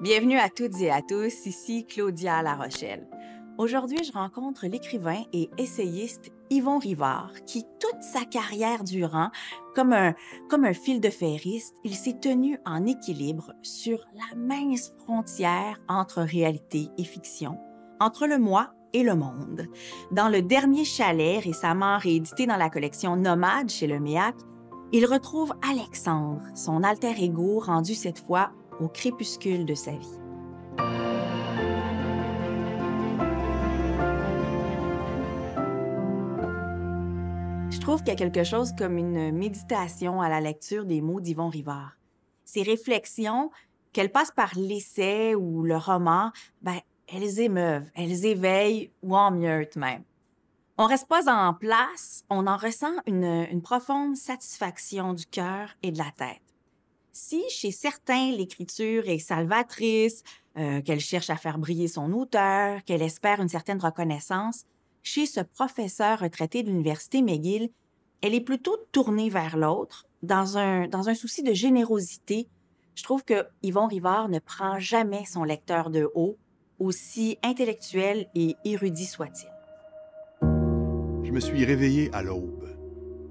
Bienvenue à toutes et à tous, ici Claudia La Rochelle. Aujourd'hui, je rencontre l'écrivain et essayiste Yvon Rivard, qui toute sa carrière durant, comme un, comme un fil de ferriste, il s'est tenu en équilibre sur la mince frontière entre réalité et fiction, entre le moi et le monde. Dans le dernier chalet récemment réédité dans la collection Nomade chez le MIAC, il retrouve Alexandre, son alter ego rendu cette fois au crépuscule de sa vie. Je trouve qu'il y a quelque chose comme une méditation à la lecture des mots d'Yvon Rivard. Ses réflexions, qu'elles passent par l'essai ou le roman, ben, elles émeuvent, elles éveillent ou en mieux même. On reste pas en place, on en ressent une, profonde satisfaction du cœur et de la tête. Si chez certains l'écriture est salvatrice, euh, qu'elle cherche à faire briller son auteur, qu'elle espère une certaine reconnaissance, chez ce professeur retraité de l'université McGill, elle est plutôt tournée vers l'autre, dans un, dans un souci de générosité. Je trouve que Yvon Rivard ne prend jamais son lecteur de haut, aussi intellectuel et érudit soit-il je me suis réveillé à l'aube.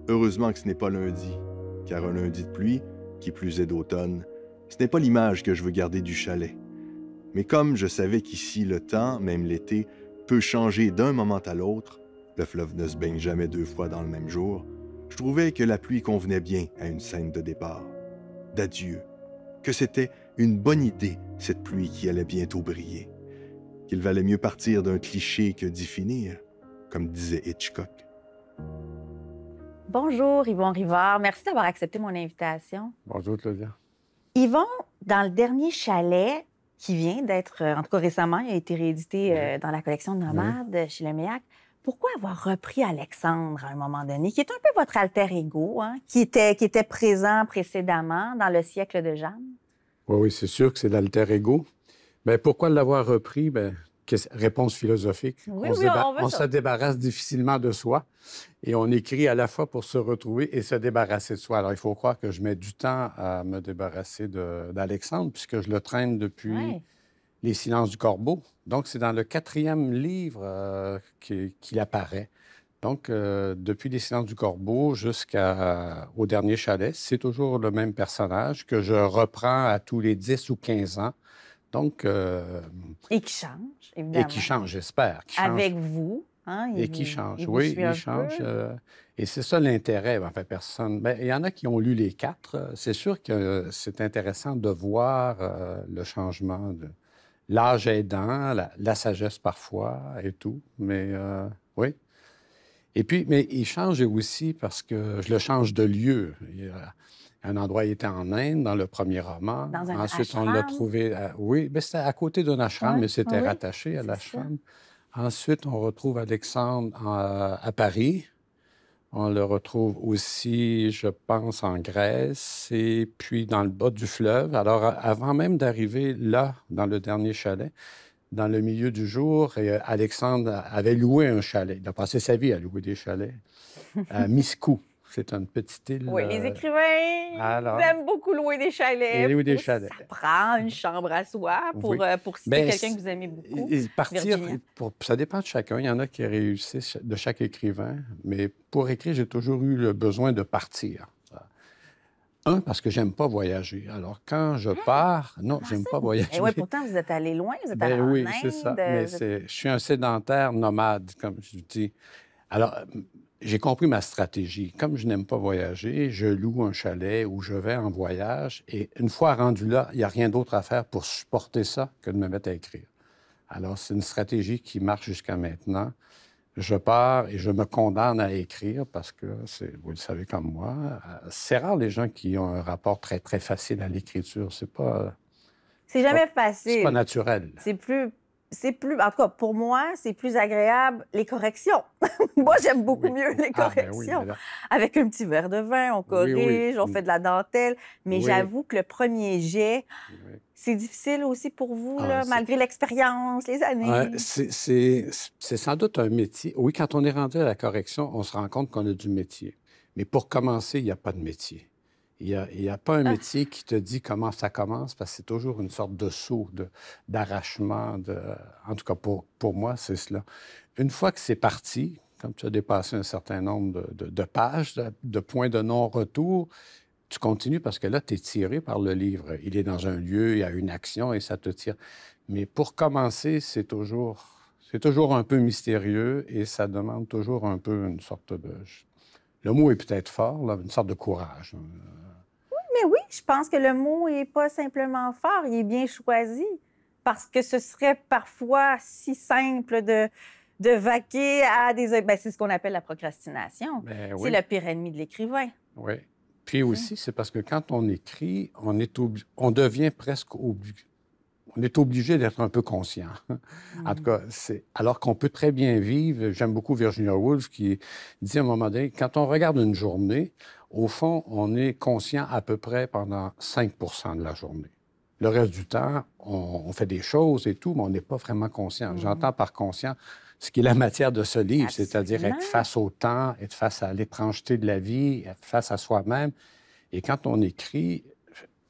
Heureusement que ce n'est pas lundi, car un lundi de pluie, qui plus est d'automne, ce n'est pas l'image que je veux garder du chalet. Mais comme je savais qu'ici le temps, même l'été, peut changer d'un moment à l'autre, le fleuve ne se baigne jamais deux fois dans le même jour, je trouvais que la pluie convenait bien à une scène de départ, d'adieu, que c'était une bonne idée, cette pluie qui allait bientôt briller, qu'il valait mieux partir d'un cliché que d'y finir comme disait Hitchcock. Bonjour, Yvon Rivard. Merci d'avoir accepté mon invitation. Bonjour, Claudia. Yvon, dans le dernier chalet qui vient d'être, euh, en tout cas récemment, il a été réédité euh, dans la collection de Nomade chez Le Méac. Pourquoi avoir repris Alexandre à un moment donné, qui est un peu votre alter ego, hein, qui, était, qui était présent précédemment dans le siècle de Jeanne? Oui, oui, c'est sûr que c'est l'alter ego. Mais pourquoi l'avoir repris? Ben, réponse philosophique. on, se, débarrasse difficilement de soi et on écrit à la fois pour se retrouver et se débarrasser de soi. Alors, il faut croire que je mets du temps à me débarrasser d'Alexandre puisque je le traîne depuis Les silences du corbeau. Donc, c'est dans le quatrième livre euh, qu'il apparaît. Donc, euh, depuis les silences du corbeau jusqu'au euh, dernier chalet, c'est toujours le même personnage que je reprends à tous les 10 ou 15 ans donc. Euh, et qui change, évidemment. Et qui change, j'espère. Avec vous. Hein, et qui change, oui, il change. Euh, et c'est ça l'intérêt, en fait, personne. Mais ben, il y en a qui ont lu les quatre. Euh, c'est sûr que c'est intéressant de voir le changement de l'âge aidant, la, la, sagesse parfois et tout. Mais oui. Et puis, mais il change aussi parce que je le change de lieu. Il, un endroit, était en Inde dans le premier roman. Ensuite, on l'a trouvé, euh, oui, mais c'était à côté d'un ashram, mais c'était rattaché à l'ashram. Ensuite, on retrouve Alexandre euh, à, Paris. On le retrouve aussi, je pense, en Grèce et puis dans le bas du fleuve. Alors, avant même d'arriver là, dans le dernier chalet, dans le milieu du jour, euh, Alexandre avait loué un chalet. Il a passé sa vie à louer des chalets à Miscou. C'est une petite île. Oui, les euh, écrivains ils aiment beaucoup louer des chalets. Louer des chalets. Ça prend une chambre à soi pour, euh, pour citer ben, quelqu'un que vous aimez beaucoup. partir, ça dépend de chacun. Il y en a qui réussissent de chaque écrivain, mais pour écrire, j'ai toujours eu le besoin de partir. Un, parce que j'aime pas voyager. Alors, quand je hein? pars, non, ah, j'aime pas voyager. Et eh oui, pourtant, vous êtes allé loin, vous êtes ben allé Oui, c'est ça. Mais je suis un sédentaire nomade, comme je dis. Alors, j'ai compris ma stratégie. Comme je n'aime pas voyager, je loue un chalet ou je vais en voyage. Et une fois rendu là, il n'y a rien d'autre à faire pour supporter ça que de me mettre à écrire. Alors, c'est une stratégie qui marche jusqu'à maintenant. Je pars et je me condamne à écrire parce que, vous le savez comme moi, euh, c'est rare les gens qui ont un rapport très, très facile à l'écriture. C'est pas... C'est jamais facile. C'est pas naturel. C'est plus c'est plus, en tout cas, pour moi, c'est plus agréable les corrections. moi, j'aime beaucoup mieux les ah, ben corrections. Avec un petit verre de vin, on corrige, on fait de la dentelle. Mais j'avoue que le premier jet, c'est difficile aussi pour vous, ah, malgré l'expérience, les années. c'est sans doute un métier. Oui, quand on est rendu à la correction, on se rend compte qu'on a du métier. Mais pour commencer, il n'y a pas de métier. Il n'y a, pas un ah. métier qui te dit comment ça commence, parce que c'est toujours une sorte de saut, d'arrachement. en tout cas, pour, moi, c'est cela. Une fois que c'est parti, comme tu as dépassé un certain nombre de, pages, de, points de non-retour, tu continues parce que là, tu es tiré par le livre. Il est dans un lieu, il y a une action et ça te tire. Mais pour commencer, c'est toujours, c'est toujours un peu mystérieux et ça demande toujours un peu une sorte de, le mot est peut-être fort, une sorte de courage. Oui, mais oui, je pense que le mot n'est pas simplement fort, il est bien choisi. Parce que ce serait parfois si simple de, de vaquer à des... Ben, c'est ce qu'on appelle la procrastination. Ben c'est le pire ennemi de l'écrivain. Oui. Puis aussi, c'est parce que quand on écrit, on, est on devient presque obligé on est obligé d'être un peu conscient. En tout mm. cas, alors qu'on peut très bien vivre. J'aime beaucoup Virginia Woolf qui dit à un moment donné, quand on regarde une journée, au fond, on est conscient à peu près pendant 5 de la journée. Le reste du temps, on, fait des choses et tout, mais on n'est pas vraiment conscient. Mm. J'entends par conscient ce qui est la matière de ce livre, c'est-à-dire être face au temps, être face à l'étrangeté de la vie, être face à soi-même. Et quand on écrit,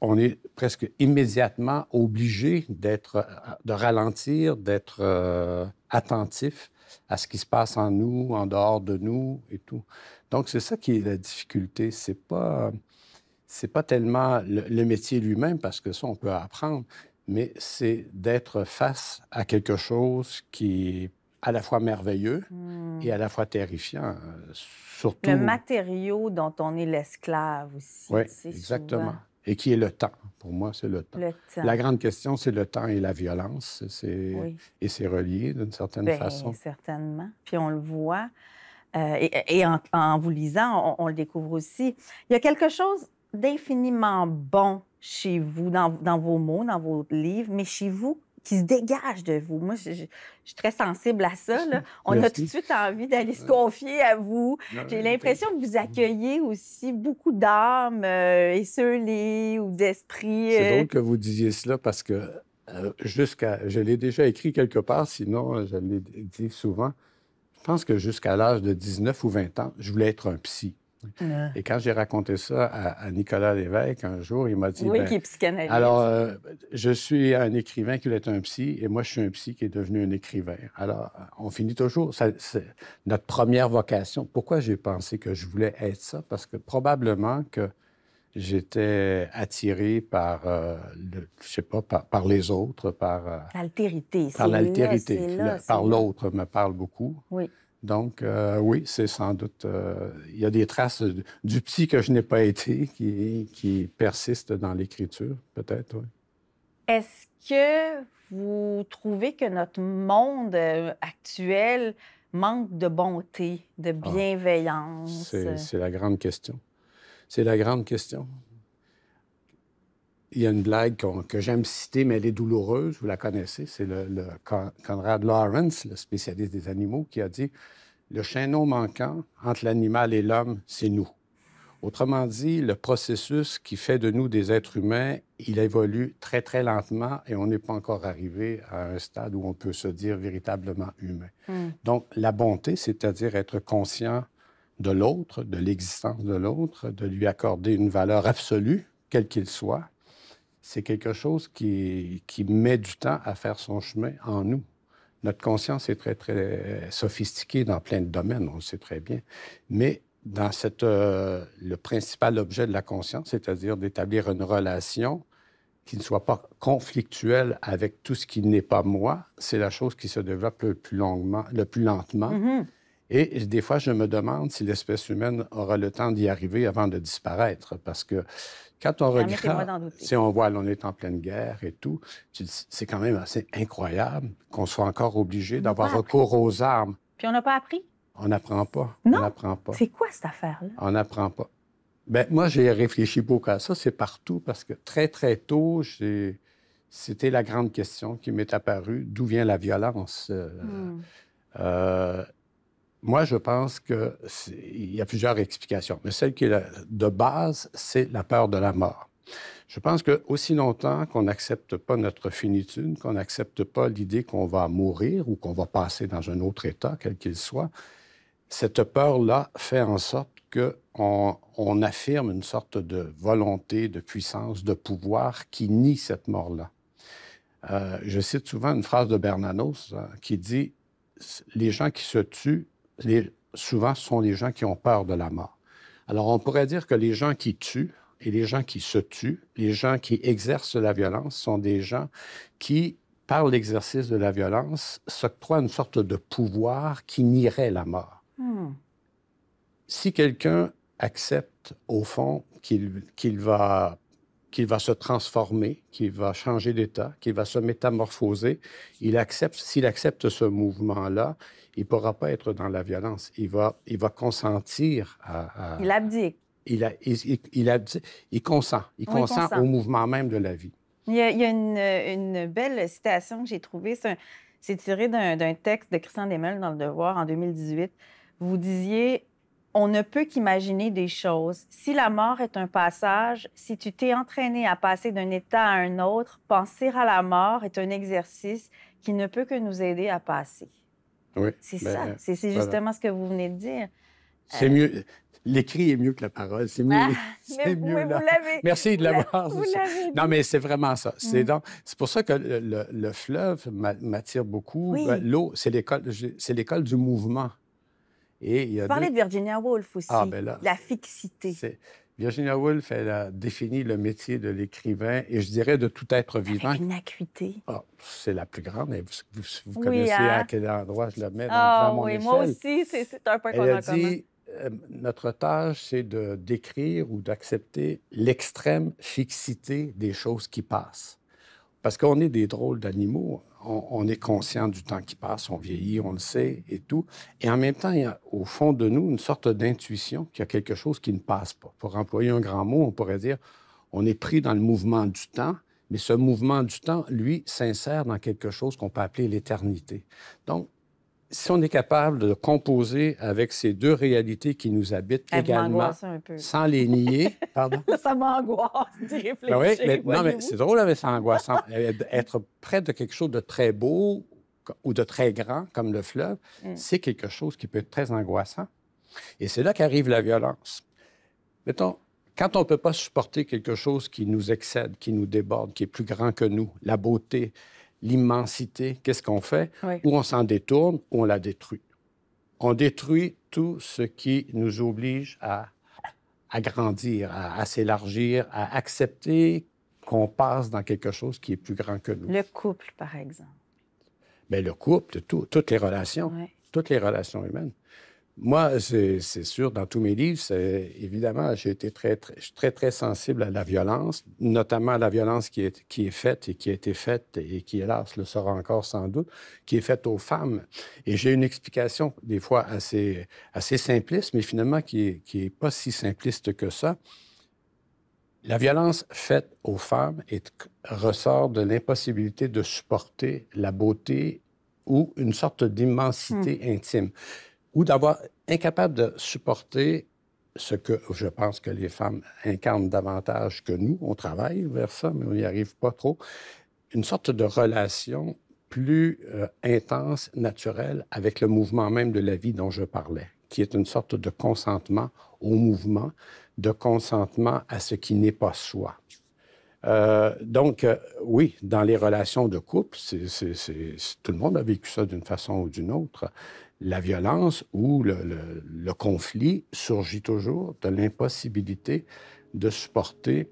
on est presque immédiatement obligé d'être, de ralentir, d'être euh, attentif à ce qui se passe en nous, en dehors de nous et tout. Donc, c'est ça qui est la difficulté. C'est pas, c'est pas tellement le, métier lui-même, parce que ça, on peut apprendre, mais c'est d'être face à quelque chose qui est à la fois merveilleux hmm. et à la fois terrifiant. Euh, surtout... Le matériau dont on est l'esclave aussi. Oui, exactement et qui est le temps. Pour moi, c'est le temps. La grande question, c'est le temps et la violence. C'est... Et c'est relié d'une certaine Bien, façon. Certainement. Puis on le voit. Euh, et, en, vous lisant, on, le découvre aussi. Il y a quelque chose d'infiniment bon chez vous, dans, dans, vos mots, dans vos livres, mais chez vous qui se dégage de vous. Moi, je, suis très sensible à ça. On a tout de suite envie d'aller se confier à vous. J'ai l'impression que vous mm. accueillez aussi beaucoup d'âmes ceux ou d'esprits. C'est euh, drôle que vous disiez cela parce que euh, jusqu'à, je l'ai déjà écrit quelque part, sinon euh, je l'ai dit souvent. Je pense que jusqu'à l'âge de 19 ou 20 ans, je voulais être un psy. Et quand j'ai raconté ça à, Nicolas Lévesque un jour, il m'a dit. Oui, ben, qui est psychanalyste. Alors, euh, je suis un écrivain qui est un psy, et moi, je suis un psy qui est devenu un écrivain. Alors, euh, on finit toujours. c'est notre première vocation. Pourquoi j'ai pensé que je voulais être ça? Parce que probablement que j'étais attiré par, euh, le, je sais pas, par, les autres, par... l'altérité. Par l'altérité. par l'autre me parle beaucoup. Oui. Donc, euh, oui, c'est sans doute. Euh, il y a des traces du petit que je n'ai pas été qui, persistent dans l'écriture, peut-être. Est-ce que vous trouvez que notre monde euh, actuel manque de bonté, de ah, bienveillance? c'est la grande question. C'est la grande question il y a une blague que j'aime citer, mais elle est douloureuse, vous la connaissez, c'est le, Conrad Lawrence, le spécialiste des animaux, qui a dit Le chaînon manquant entre l'animal et l'homme, c'est nous. Autrement dit, le processus qui fait de nous des êtres humains, il évolue très, très lentement et on n'est pas encore arrivé à un stade où on peut se dire véritablement humain. Hmm. Donc, la bonté, c'est-à-dire être conscient de l'autre, de l'existence de l'autre, de lui accorder une valeur absolue, quel qu'il soit, c'est quelque chose qui, met du temps à faire son chemin en nous. Notre conscience est très, très sophistiquée dans plein de domaines, on le sait très bien. Mais dans cette, euh, le principal objet de la conscience, c'est-à-dire d'établir une relation qui ne soit pas conflictuelle avec tout ce qui n'est pas moi, c'est la chose qui se développe le plus, longuement, le plus lentement. Mm-hmm. Et des fois, je me demande si l'espèce humaine aura le temps d'y arriver avant de disparaître, parce que quand on regarde, si on voit, on est en pleine guerre et tout, c'est quand même assez incroyable qu'on soit encore obligé d'avoir recours aux armes. Puis on n'a pas appris? On n'apprend pas. Non? pas. C'est quoi cette affaire-là? On n'apprend pas. Bien, moi, j'ai réfléchi beaucoup à ça. C'est partout parce que très, très tôt, c'était la grande question qui m'est apparue. D'où vient la violence? Euh, hmm. euh, moi, je pense qu'il y a plusieurs explications, mais celle qui est de base, c'est la peur de la mort. Je pense que aussi longtemps qu'on n'accepte pas notre finitude, qu'on n'accepte pas l'idée qu'on va mourir ou qu'on va passer dans un autre état, quel qu'il soit, cette peur-là fait en sorte qu'on on affirme une sorte de volonté, de puissance, de pouvoir qui nie cette mort-là. Euh, je cite souvent une phrase de Bernanos hein, qui dit Les gens qui se tuent souvent, ce sont les gens qui ont peur de la mort. Alors, on pourrait dire que les gens qui tuent et les gens qui se tuent, les gens qui exercent la violence sont des gens qui, par l'exercice de la violence, s'octroient une sorte de pouvoir qui nierait la mort. Hmm. Si quelqu'un accepte, au fond, qu'il va qu'il va se transformer, qu'il va changer d'état, qu'il va se métamorphoser. Il accepte, s'il accepte ce mouvement-là, il pourra pas être dans la violence. Il va, il va consentir à, Il abdique. Il, a, il, il, il, consent. Il consent, au mouvement même de la vie. Il y a, une, belle citation que j'ai trouvée. C'est tiré d'un texte de Christian Demel dans Le Devoir en 2018. Vous disiez on ne peut qu'imaginer des choses. Si la mort est un passage, si tu t'es entraîné à passer d'un état à un autre, penser à la mort est un exercice qui ne peut que nous aider à passer. C'est ben, ça. Euh, c'est justement ce que vous venez de dire. C'est euh, mieux. L'écrit est mieux que la parole. C'est mieux. Merci de l'avoir. Non, mais c'est vraiment ça. C'est mhm. pour ça que le, fleuve m'attire beaucoup. Ben, l'eau, c'est l'école du mouvement. Et il y a vous parlez de Virginia Woolf aussi. Ah, ben là, la fixité. Virginia Woolf, elle a défini le métier de l'écrivain et je dirais de tout être vivant. Avec une acuité. Ah, c'est la plus grande. Vous, vous, connaissez hein? à quel endroit je la mets dans, mon ah dans mon oui, Moi aussi, c'est un point qu'on a dit, euh, notre tâche, c'est de décrire ou d'accepter l'extrême fixité des choses qui passent. Parce qu'on est des drôles d'animaux on, est conscient du temps qui passe, on vieillit, on le sait et tout. Et en même temps, il y a au fond de nous une sorte d'intuition qu'il y a quelque chose qui ne passe pas. Pour employer un grand mot, on pourrait dire on est pris dans le mouvement du temps, mais ce mouvement du temps, lui, s'insère dans quelque chose qu'on peut appeler l'éternité. Donc, si on est capable de composer avec ces deux réalités qui nous habitent également, sans les nier, pardon. ça m'angoisse d'y ben réfléchir. oui, mais, non, mais c'est drôle, hein, mais ça angoissant. Eh, eh, être près de quelque chose de très beau ou de très grand, comme le fleuve, mm. c'est quelque chose qui peut être très angoissant. Et c'est là qu'arrive la violence. Mettons, quand on ne peut pas supporter quelque chose qui nous excède, qui nous déborde, qui est plus grand que nous, la beauté, l'immensité, qu'est-ce qu'on fait? Ou on s'en détourne, ou on la détruit. On détruit tout ce qui nous oblige à, à grandir, à, s'élargir, à accepter qu'on passe dans quelque chose qui est plus grand que nous. Le couple, par exemple. Mais ben, le couple, toutes les relations, toutes les relations humaines. Moi, c'est sûr, dans tous mes livres, évidemment, j'ai été très, très, très, très, sensible à la violence, notamment à la violence qui est, qui est faite et qui a été faite et qui, hélas, le sera encore sans doute, qui est faite aux femmes. Et j'ai une explication, des fois, assez, assez simpliste, mais finalement qui n'est qui est pas si simpliste que ça. La violence faite aux femmes ressort de l'impossibilité de supporter la beauté ou une sorte d'immensité hmm. intime ou d'avoir incapable de supporter ce que je pense que les femmes incarnent davantage que nous. On travaille vers ça, mais on n'y arrive pas trop. Une sorte de relation plus euh, intense, naturelle, avec le mouvement même de la vie dont je parlais, qui est une sorte de consentement au mouvement, de consentement à ce qui n'est pas soi. Euh, donc, euh, oui, dans les relations de couple, c'est, tout le monde a vécu ça d'une façon ou d'une autre la violence ou le, conflit surgit toujours de l'impossibilité de supporter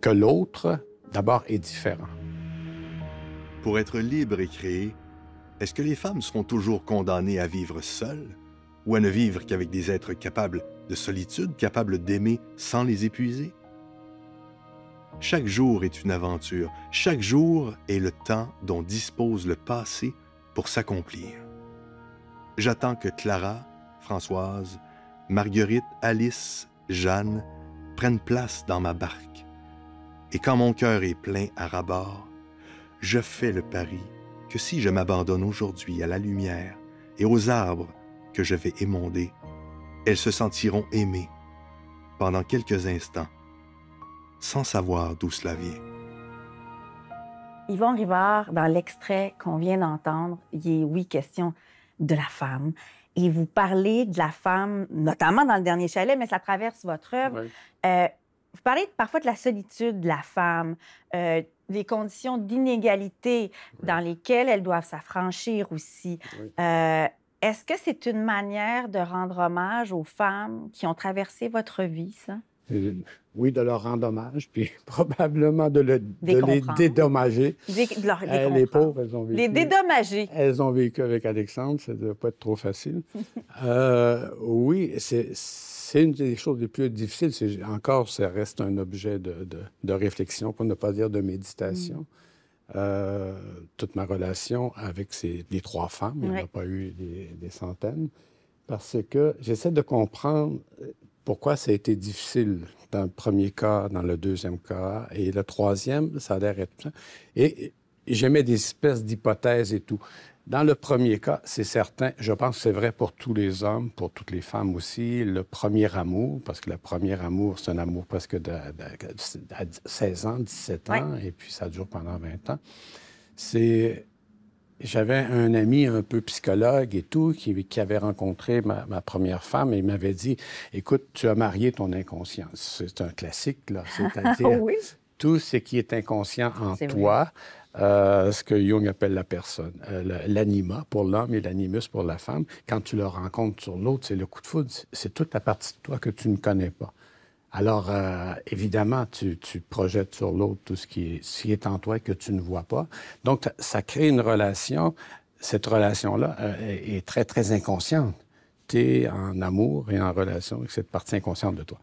que l'autre, d'abord, est différent. Pour être libre et créer, est-ce que les femmes seront toujours condamnées à vivre seules ou à ne vivre qu'avec des êtres capables de solitude, capables d'aimer sans les épuiser? Chaque jour est une aventure, chaque jour est le temps dont dispose le passé pour s'accomplir. J'attends que Clara, Françoise, Marguerite, Alice, Jeanne prennent place dans ma barque. Et quand mon cœur est plein à rabord, je fais le pari que si je m'abandonne aujourd'hui à la lumière et aux arbres que je vais émonder, elles se sentiront aimées pendant quelques instants, sans savoir d'où cela vient. Yvon Rivard, dans l'extrait qu'on vient d'entendre, il est oui question de la femme. Et vous parlez de la femme, notamment dans le dernier chalet, mais ça traverse votre œuvre. Euh, vous parlez parfois de la solitude de la femme, euh, des conditions d'inégalité dans lesquelles elles doivent s'affranchir aussi. Euh, est-ce que c'est une manière de rendre hommage aux femmes qui ont traversé votre vie, ça? Euh, oui, de leur rendre hommage, puis probablement de, les dédommager. Euh, les, pauvres, elles ont vécu. Les dédommager. Elles ont vécu avec Alexandre, ça ne doit pas être trop facile. Euh, oui, c'est une des choses les plus difficiles. Encore, ça reste un objet de, réflexion, pour ne pas dire de méditation. Mm. toute ma relation avec les trois femmes, il n'y en a pas eu des, des centaines, parce que j'essaie de comprendre pourquoi ça a été difficile dans le premier cas, dans le deuxième cas, et le troisième, ça a l'air être... Et, et j'aimais des espèces d'hypothèses et tout. Dans le premier cas, c'est certain, je pense que c'est vrai pour tous les hommes, pour toutes les femmes aussi, le premier amour, parce que le premier amour, c'est un amour presque de, de, à 16 ans, 17 ans, et puis ça dure pendant 20 ans. C'est j'avais un ami un peu psychologue et tout qui, avait rencontré ma, première femme et il m'avait dit Écoute, tu as marié ton inconscient ». C'est un classique, là. C'est-à-dire ah tout ce qui est inconscient en toi, euh, ce que Jung appelle la personne, euh, l'anima pour l'homme et l'animus pour la femme, quand tu le rencontres sur l'autre, c'est le coup de foudre. C'est toute la partie de toi que tu ne connais pas. Alors, euh, évidemment, tu, tu, projettes sur l'autre tout ce qui, est, est en toi que tu ne vois pas. Donc, ça crée une relation. Cette relation-là euh, est, est très, très inconsciente. Tu es en amour et en relation avec cette partie inconsciente de toi.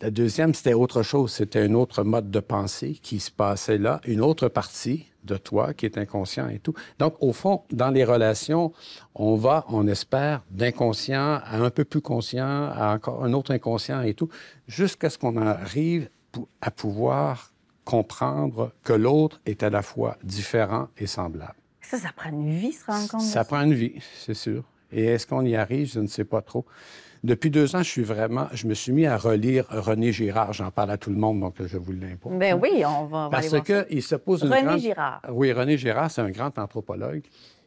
La deuxième, c'était autre chose. C'était un autre mode de pensée qui se passait là, une autre partie de toi qui est inconscient et tout. Donc, au fond, dans les relations, on va, on espère, d'inconscient à un peu plus conscient, à encore un autre inconscient et tout, jusqu'à ce qu'on arrive à pouvoir comprendre que l'autre est à la fois différent et semblable. Ça, ça prend une vie, se rendre compte. ça prend une vie, c'est sûr. Et est-ce qu'on y arrive? Je ne sais pas trop. Depuis deux ans, je suis vraiment, je me suis mis à relire René Girard. J'en parle à tout le monde, donc je vous l'impose. Ben oui, on va. voir. Parce qu'il se pose une René Girard. Oui, René Girard, c'est un grand anthropologue.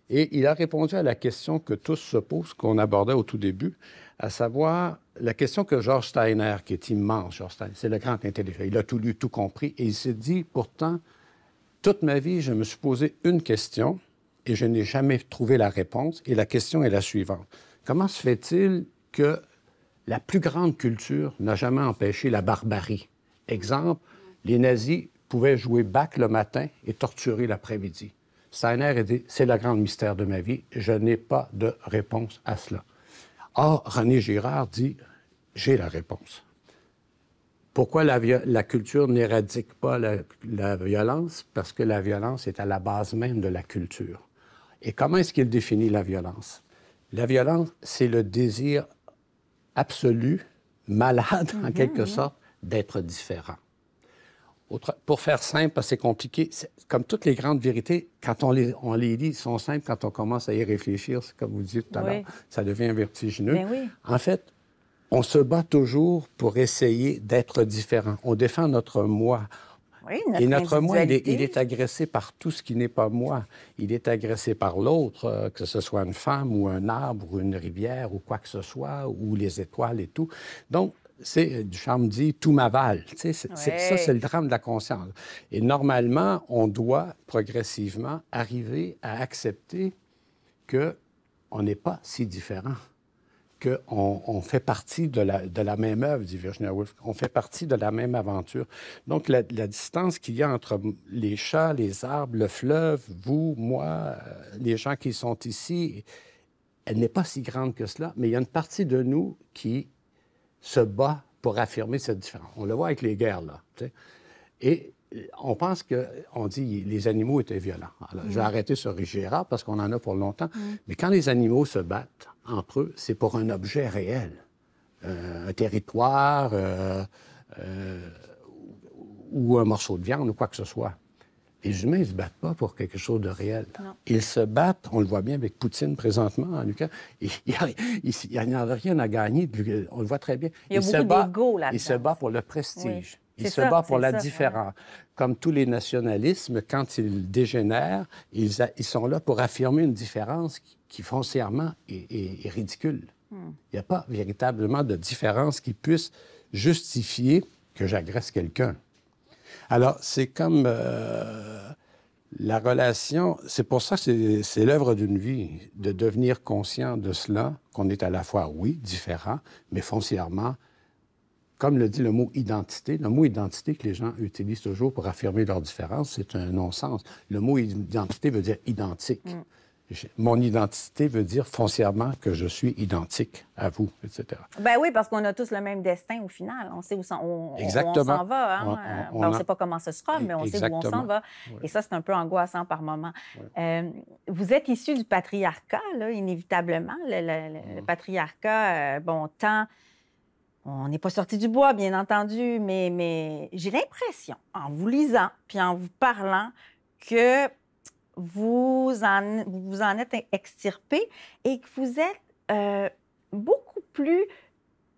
Et il a répondu à la question que tous se posent, qu'on abordait au tout début, à savoir la question que George Steiner, qui est immense, George Steiner, c'est le grand intelligent, il a tout lu, tout compris, et il s'est dit, pourtant, toute ma vie, je me suis posé une question et je n'ai jamais trouvé la réponse, et la question est la suivante. Comment se fait-il que la plus grande culture n'a jamais empêché la barbarie. Exemple, les nazis pouvaient jouer bac le matin et torturer l'après-midi. Steiner a dit C'est le grand mystère de ma vie, je n'ai pas de réponse à cela. Or, René Girard dit J'ai la réponse. Pourquoi la, culture n'éradique pas la violence? Parce que la violence est à la base même de la culture. Et comment est-ce qu'il définit la violence? La violence, c'est le désir absolue, malade en mhm, quelque mhm. sorte, d'être différent. pour faire simple, parce c'est compliqué, comme toutes les grandes vérités, quand on les, on les lit, sont simples. Quand on commence à y réfléchir, comme vous dites, tout à l'heure, ça devient vertigineux. Ben en fait, on se bat toujours pour essayer d'être différent. On défend notre moi et notre moi, il est, agressé par tout ce qui n'est pas moi. Il est agressé par l'autre, euh, que ce soit une femme ou un arbre ou une rivière ou quoi que ce soit, ou les étoiles et tout. Donc, c'est, euh, charme dit, tout m'avale. Ça, c'est le drame de la conscience. Et normalement, on doit progressivement arriver à accepter que on n'est pas si différent qu'on on fait partie de la, de la même œuvre, dit Virginia Woolf. On fait partie de la même aventure. Donc, la, distance qu'il y a entre les chats, les arbres, le fleuve, vous, moi, euh, les gens qui sont ici, elle n'est pas si grande que cela, mais il y a une partie de nous qui se bat pour affirmer cette différence. On le voit avec les guerres, là. Et on pense que, on dit les animaux étaient violents. Alors, arrêté Je vais mm. parce qu'on en a pour longtemps. Mm. Mais quand les animaux se battent entre eux, c'est pour un objet réel, euh, un territoire euh, euh, ou un morceau de viande ou quoi que ce soit. Les humains ne se battent pas pour quelque chose de réel. Ils se battent, on le voit bien avec Poutine présentement en Il n'y a rien à gagner. On le voit très bien. Il se bat pour le prestige. Il se battent bat pour la différence. Comme tous les nationalismes, quand ils dégénèrent, ils, sont là pour affirmer une différence qui, foncièrement est, ridicule. Hmm. Il n'y a pas véritablement de différence qui puisse justifier que j'agresse quelqu'un. Alors, c'est comme euh, la relation, c'est pour ça que c'est l'œuvre d'une vie, de devenir conscient de cela, qu'on est à la fois, oui, différent, mais foncièrement comme le dit le mot identité, le mot identité que les gens utilisent toujours pour affirmer leur différence, c'est un non-sens. Le mot identité veut dire identique. Mm. Mon identité veut dire foncièrement que je suis identique à vous, etc. Ben oui, parce qu'on a tous le même destin au final. On sait où, on, s'en va. Hein. On ne ben, sait pas comment ce sera, mais on sait où on s'en va. Et ça, c'est un peu angoissant par moment. Euh, vous êtes issu du patriarcat, inévitablement. Le, mm. patriarcat, euh, bon, tant on n'est pas sorti du bois, bien entendu, mais, mais j'ai l'impression, en vous lisant puis en vous parlant, que vous en, vous en êtes extirpé et que vous êtes euh, beaucoup plus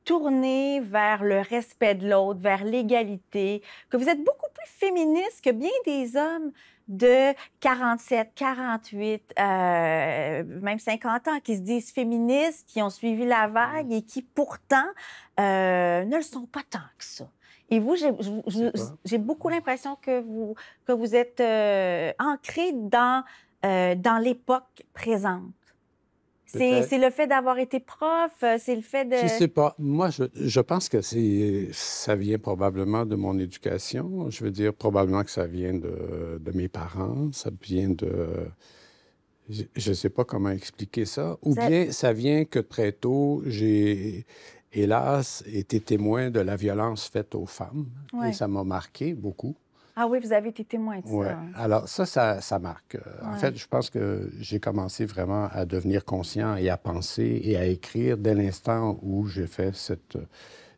tourné vers le respect de l'autre, vers l'égalité, que vous êtes beaucoup plus féministe que bien des hommes de 47, 48, euh, même 50 ans qui se disent féministes, qui ont suivi la mmh. vague et qui pourtant euh, ne le sont pas tant que ça. Et vous, j'ai beaucoup l'impression que vous, que vous êtes euh, ancré dans, euh, dans l'époque présente. C'est le fait d'avoir été prof, c'est le fait de... Je sais pas. Moi, je, pense que ça vient probablement de mon éducation. Je veux dire, probablement que ça vient de, mes parents, ça vient de... Je ne sais pas comment expliquer ça. Ou bien ça vient que très tôt, j'ai hélas, était témoin de la violence faite aux femmes. Et ça m'a marqué beaucoup. Ah oui, vous avez été témoin de ça. Hein. Alors ça, ça, marque. Euh, en fait, je pense que j'ai commencé vraiment à devenir conscient et à penser et à écrire dès l'instant où j'ai fait cette euh,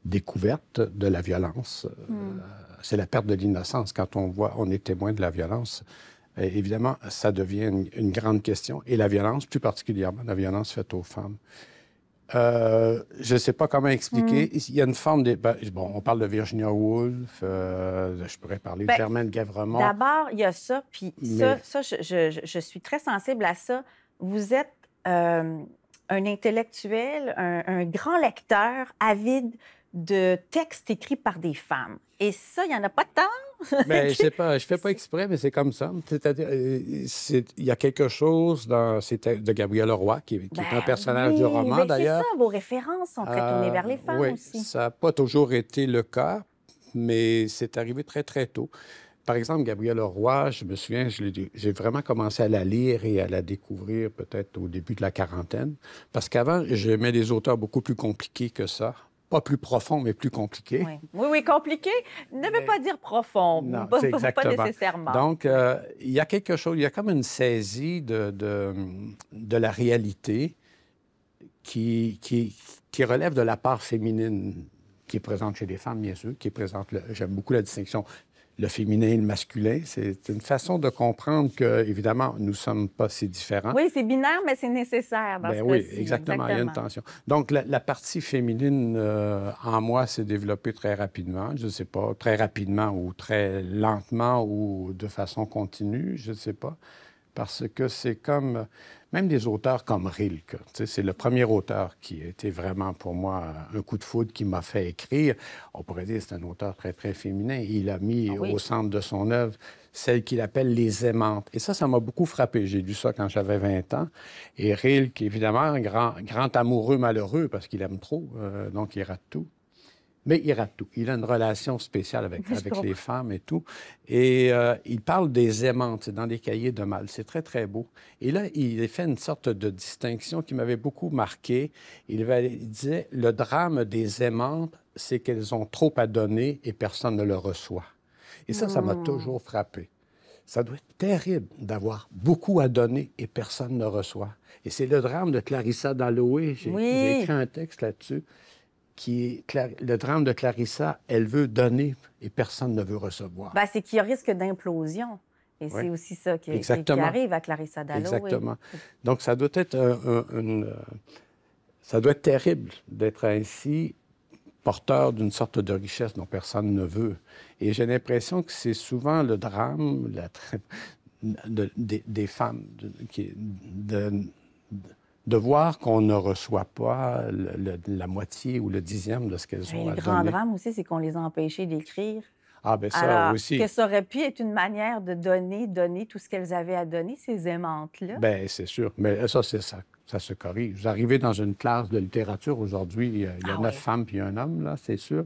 découverte de la violence. Euh, hmm. C'est la perte de l'innocence quand on voit, on est témoin de la violence. évidemment, ça devient une grande question. Et la violence, plus particulièrement la violence faite aux femmes. Euh, je ne sais pas comment expliquer. Mm. Il y a une forme de. Ben, bon, on parle de Virginia Woolf, euh, je pourrais parler de ben, Germaine Gavremont. D'abord, il y a ça, puis ça, ça je, je, suis très sensible à ça. Vous êtes euh, un intellectuel, un, grand lecteur, avide de textes écrits par des femmes. Et ça, il n'y en a pas tant. mais ben, je sais pas, je fais pas exprès, mais c'est comme ça. C'est-à-dire, euh, il y a quelque chose dans de Gabriel Leroy, qui, est un ben personnage du roman, ben, d'ailleurs. C'est ça, vos références sont très tournées vers les femmes euh, oui, aussi. Ça n'a pas toujours été le cas, mais c'est arrivé très, très tôt. Par exemple, Gabriel Leroy, je me souviens, j'ai vraiment commencé à la lire et à la découvrir peut-être au début de la quarantaine, parce qu'avant, j'aimais des auteurs beaucoup plus compliqués que ça, pas plus profond, mais plus compliqué. Oui, oui, compliqué ne veut pas dire profond, pas, nécessairement. Donc, euh, il y a quelque chose, il y a comme une saisie de, de, la réalité qui, qui, qui, relève de la part féminine qui est présente chez les femmes, bien sûr, qui est présente, j'aime beaucoup la distinction le féminin et le masculin. C'est une façon de comprendre que, évidemment, nous ne sommes pas si différents. Oui, c'est binaire, mais c'est nécessaire. Dans ben oui, exactement. Il y a une tension. Donc, la, partie féminine euh, en moi s'est développée très rapidement. Je ne sais pas, très rapidement ou très lentement ou de façon continue, je ne sais pas. Parce que c'est comme même des auteurs comme Rilke. C'est le premier auteur qui a été vraiment pour moi un coup de foudre qui m'a fait écrire. On pourrait dire c'est un auteur très, très féminin. Il a mis ah au centre de son œuvre celle qu'il appelle les aimantes. Et ça, ça m'a beaucoup frappé. J'ai lu ça quand j'avais 20 ans. Et Rilke, évidemment, un grand, grand amoureux malheureux parce qu'il aime trop, euh, donc il rate tout mais il rate tout. Il a une relation spéciale avec, les femmes et tout. Et euh, il parle des aimantes dans les cahiers de mal. C'est très, très beau. Et là, il fait une sorte de distinction qui m'avait beaucoup marqué. Il, disait, le drame des aimantes, c'est qu'elles ont trop à donner et personne ne le reçoit. Et ça, ça m'a hmm. toujours frappé. Ça doit être terrible d'avoir beaucoup à donner et personne ne reçoit. Et c'est le drame de Clarissa Dalloway. J'ai écrit un texte là-dessus le drame de Clarissa, elle veut donner et personne ne veut recevoir. Ben, c'est qu'il y a risque d'implosion. Et c'est aussi ça qui, arrive à Clarissa Dalloway. Exactement. Donc, ça doit être euh, ça doit être terrible d'être ainsi porteur d'une sorte de richesse dont personne ne veut. Et j'ai l'impression que c'est souvent le drame la... des femmes qui, de de voir qu'on ne reçoit pas la moitié ou le dixième de ce qu'elles ont à Le grand drame aussi, c'est qu'on les a empêchés d'écrire. Ah, ben ça aussi. Que ça aurait pu être une manière de donner, donner tout ce qu'elles avaient à donner, ces aimantes-là. Bien, c'est sûr. Mais ça, c'est ça. Ça se corrige. Vous arrivez dans une classe de littérature aujourd'hui, il y a ah neuf femmes puis un homme, là, c'est sûr.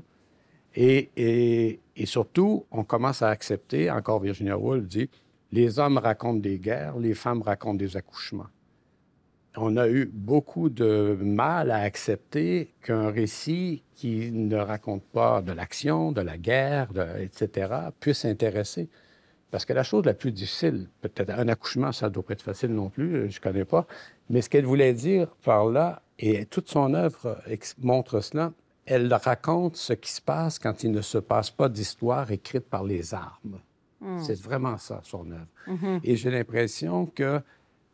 Et, et, surtout, on commence à accepter, encore Virginia Woolf dit, les hommes racontent des guerres, les femmes racontent des accouchements on a eu beaucoup de mal à accepter qu'un récit qui ne raconte pas de l'action, de la guerre, etc., puisse intéresser. Parce que la chose la plus difficile, peut-être un accouchement, ça ne doit pas être facile non plus, je ne connais pas, mais ce qu'elle voulait dire par là, et toute son œuvre montre cela, elle raconte ce qui se passe quand il ne se passe pas d'histoire écrite par les armes. Hmm. C'est vraiment ça, son œuvre. Mm-hmm. Et j'ai l'impression que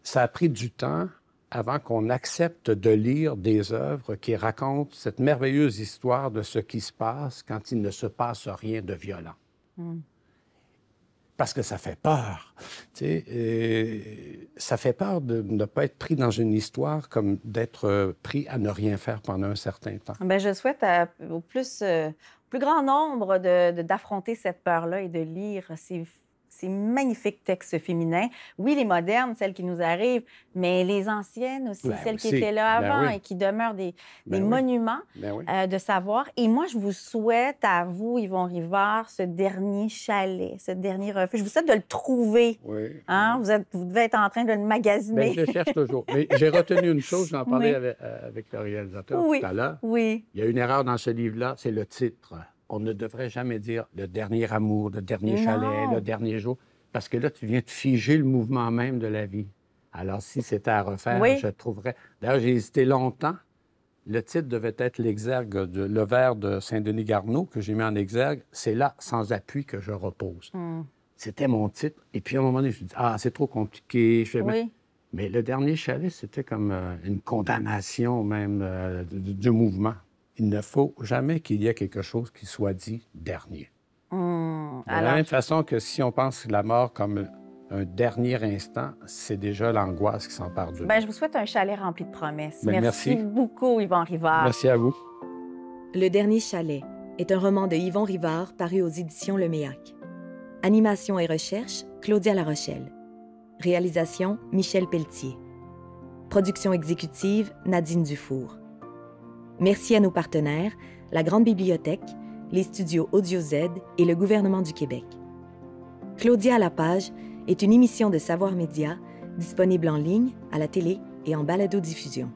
ça a pris du temps avant qu'on accepte de lire des œuvres qui racontent cette merveilleuse histoire de ce qui se passe quand il ne se passe rien de violent. Hmm. Parce que ça fait peur. ça fait peur de ne pas être pris dans une histoire comme d'être euh, pris à ne rien faire pendant un certain temps. Ben, je souhaite euh, au plus, grand nombre d'affronter de, cette peur-là et de lire ces ces magnifiques textes féminins. Oui, les modernes, celles qui nous arrivent, mais les anciennes aussi, ben celles qui étaient là ben avant et qui demeurent des, ben monuments euh, de savoir. Et moi, je vous souhaite à vous, Yvon Rivard, ce dernier chalet, ce dernier refuge. Je vous souhaite de le trouver. Hein? Vous, êtes, vous devez être en train de le magasiner. je le cherche toujours. Mais j'ai retenu une chose, j'en parlais avec, euh, avec, le réalisateur tout à l'heure. Oui. Il y a une erreur dans ce livre-là, c'est le titre on ne devrait jamais dire le dernier amour, le dernier chalet, le dernier jour, parce que là, tu viens de figer le mouvement même de la vie. Alors, si c'était à refaire, je trouverais. D'ailleurs, j'ai hésité longtemps. Le titre devait être l'exergue de Le verre de Saint-Denis Garneau que j'ai mis en exergue. C'est là, sans appui, que je repose. Hmm. C'était mon titre. Et puis, à un moment donné, je me dit, ah, c'est trop compliqué. Mais le dernier chalet, c'était comme euh, une condamnation même euh, du mouvement il ne faut jamais qu'il y ait quelque chose qui soit dit dernier. Hmm, de la même façon que si on pense la mort comme un dernier instant, c'est déjà l'angoisse qui s'empare d'eux. Ben, je vous souhaite un chalet rempli de promesses. Ben, merci, beaucoup, Yvon Rivard. Merci à vous. Le dernier chalet est un roman de Yvon Rivard paru aux éditions Le Méac. Animation et recherche, Claudia Larochelle. Réalisation, Michel Pelletier. Production exécutive, Nadine Dufour. Merci à nos partenaires, la Grande Bibliothèque, les studios Audio Z et le gouvernement du Québec. Claudia à la page est une émission de Savoir Média disponible en ligne, à la télé et en balado-diffusion.